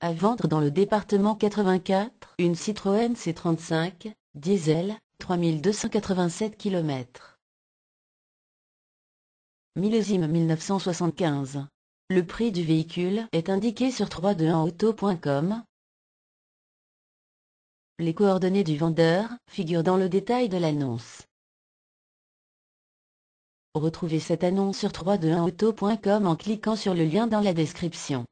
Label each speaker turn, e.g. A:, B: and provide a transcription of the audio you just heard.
A: À vendre dans le département 84, une Citroën C35, diesel, 3287 km. Millésime 1975. Le prix du véhicule est indiqué sur 321auto.com. Les coordonnées du vendeur figurent dans le détail de l'annonce. Retrouvez cette annonce sur 321auto.com en cliquant sur le lien dans la description.